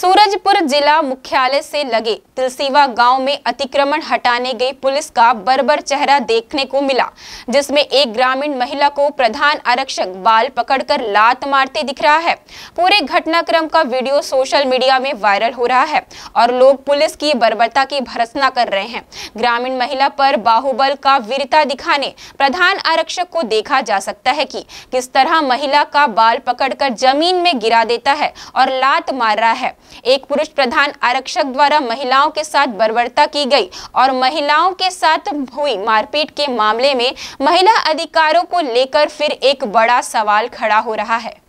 सूरजपुर जिला मुख्यालय से लगे तिलसीवा गांव में अतिक्रमण हटाने गई पुलिस का बरबर चेहरा देखने को मिला जिसमें एक ग्रामीण महिला को प्रधान आरक्षक बाल पकड़कर लात मारते दिख रहा है पूरे घटनाक्रम का वीडियो सोशल मीडिया में वायरल हो रहा है और लोग पुलिस की बर्बरता की भरसना कर रहे हैं ग्रामीण महिला पर बाहुबल का वीरता दिखाने प्रधान आरक्षक को देखा जा सकता है कि किस तरह महिला का बाल पकड़कर जमीन में गिरा देता है और लात मार रहा है एक पुरुष प्रधान आरक्षक द्वारा महिलाओं के साथ बर्बरता की गई और महिलाओं के साथ हुई मारपीट के मामले में महिला अधिकारों को लेकर फिर एक बड़ा सवाल खड़ा हो रहा है